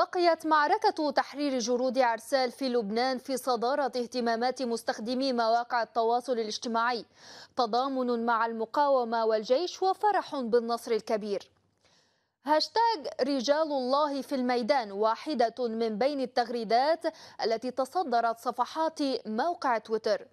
بقيت معركة تحرير جرود عرسال في لبنان في صدارة اهتمامات مستخدمي مواقع التواصل الاجتماعي تضامن مع المقاومة والجيش وفرح بالنصر الكبير هاشتاج رجال الله في الميدان واحدة من بين التغريدات التي تصدرت صفحات موقع تويتر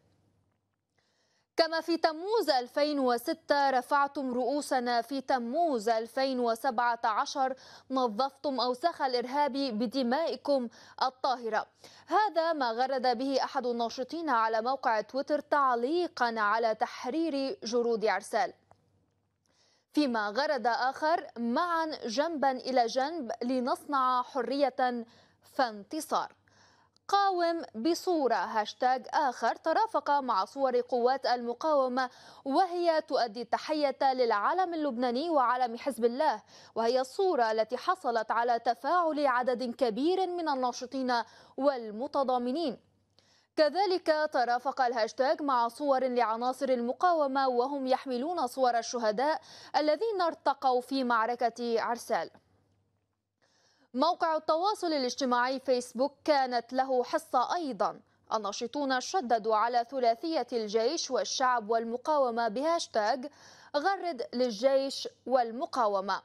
كما في تموز 2006 رفعتم رؤوسنا في تموز 2017 نظفتم أوساخ الإرهاب بدمائكم الطاهرة هذا ما غرد به أحد الناشطين على موقع تويتر تعليقا على تحرير جرود عرسال فيما غرد آخر معا جنبا إلى جنب لنصنع حرية فانتصار قاوم بصورة هاشتاج آخر ترافق مع صور قوات المقاومة وهي تؤدي التحية للعلم اللبناني وعلم حزب الله وهي الصورة التي حصلت على تفاعل عدد كبير من الناشطين والمتضامنين كذلك ترافق الهاشتاج مع صور لعناصر المقاومة وهم يحملون صور الشهداء الذين ارتقوا في معركة عرسال موقع التواصل الاجتماعي فيسبوك كانت له حصة أيضا الناشطون شددوا على ثلاثية الجيش والشعب والمقاومة بهاشتاج غرد للجيش والمقاومة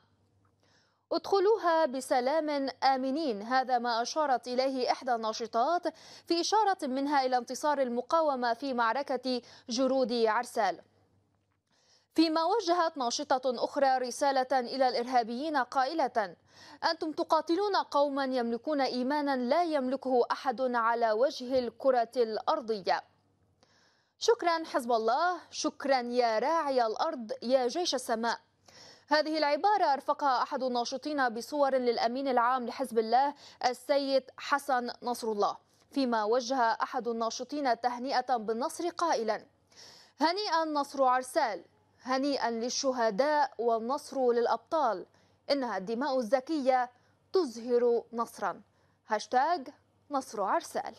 ادخلوها بسلام آمنين هذا ما أشارت إليه إحدى الناشطات في إشارة منها إلى انتصار المقاومة في معركة جرود عرسال فيما وجهت ناشطة أخرى رسالة إلى الإرهابيين قائلة أنتم تقاتلون قوما يملكون إيمانا لا يملكه أحد على وجه الكرة الأرضية شكرا حزب الله شكرا يا راعي الأرض يا جيش السماء هذه العبارة أرفقها أحد الناشطين بصور للأمين العام لحزب الله السيد حسن نصر الله فيما وجه أحد الناشطين تهنئة بالنصر قائلا هنيئا نصر عرسال هنيئا للشهداء والنصر للأبطال إنها الدماء الزكية تزهر نصرا هاشتاج نصر عرسال